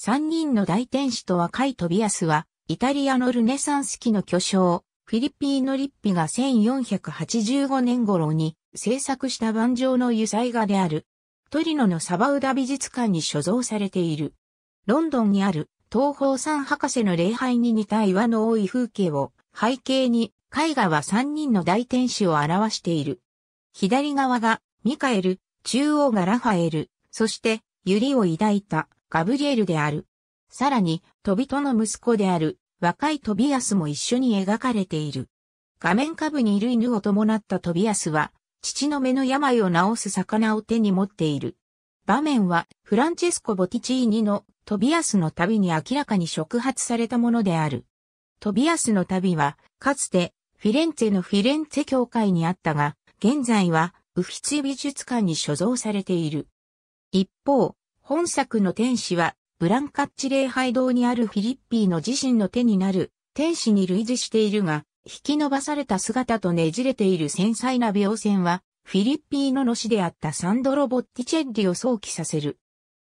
三人の大天使と若いトビアスは、イタリアのルネサンス期の巨匠、フィリピーノ・リッピが1485年頃に制作した万丈の油彩画である、トリノのサバウダ美術館に所蔵されている。ロンドンにある東方山博士の礼拝に似た岩の多い風景を背景に絵画は三人の大天使を表している。左側がミカエル、中央がラファエル、そしてユリを抱いたガブリエルである。さらに、トビトの息子である、若いトビアスも一緒に描かれている。画面下部にいる犬を伴ったトビアスは、父の目の病を治す魚を手に持っている。場面は、フランチェスコ・ボティチーニのトビアスの旅に明らかに触発されたものである。トビアスの旅は、かつて、フィレンツェのフィレンツェ教会にあったが、現在は、ウフィツィ美術館に所蔵されている。一方、本作の天使は、ブランカッチ礼拝堂にあるフィリッピーの自身の手になる、天使に類似しているが、引き伸ばされた姿とねじれている繊細な描線は、フィリッピーノのしであったサンドロ・ボッティチェッリを想起させる。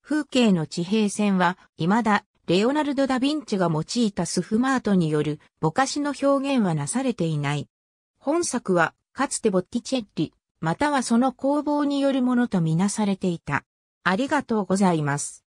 風景の地平線は、未だ、レオナルド・ダ・ヴィンチが用いたスフマートによる、ぼかしの表現はなされていない。本作は、かつてボッティチェッリ、またはその工房によるものとみなされていた。ありがとうございます。